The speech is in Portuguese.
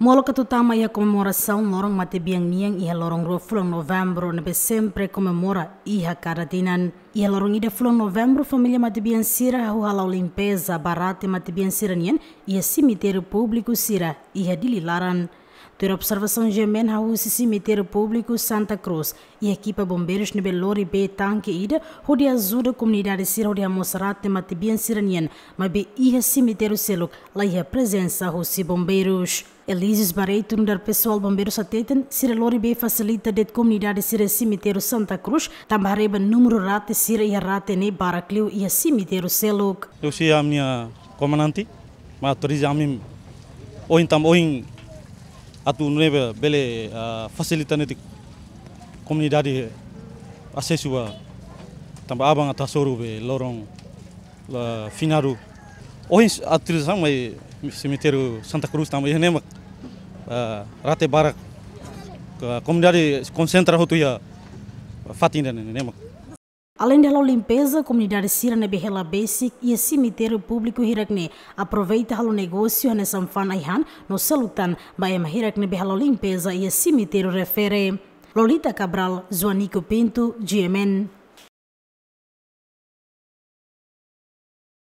Molo katutama ia comemoração lorong Matebian Nien niang ia lorong rua fulang novembro nebe sempre comemora ia cada dinan. Ia lorong ida fulang novembro família Matebian sira hau halau limpeza barate Matebian biang sira nian ia cemitério público sira ia dililaran. Ter observação de Menhaus e Cemitério Público Santa Cruz e equipa Bombeiros no Belori B Tanque Ida, onde ajuda a comunidade Ciro de Amosrat de Matibian Siranian, mas be ia Cemitério Seluk, lá ia presença Rossi Bombeiros. Elises Barreto, um dar pessoal bombeiros ateten, Cira Lori B facilita de comunidade Sira Cemitério Santa Cruz, também reba número rate Sira e rate ne Baracliu e Cemitério Seluk. Eu sou a minha comandante, mas autoriza ou então, ou atu nebe bele a ah, neti comunidade acessua tamba abang atasoru be lorong finaru ohin atrizam mai cemitério Santa Cruz também nem ah, rate barak comunidade concentra hotu ya fatinda nem Além da limpeza, a comunidade Sirana né, Behela Basic e o cemitério público Hirakne aproveita o negócio na Samfan Aihan no Salutan, Baem Hirakne Behela Limpeza e o cemitério refere. Lolita Cabral, Zuanico Pinto, GMN.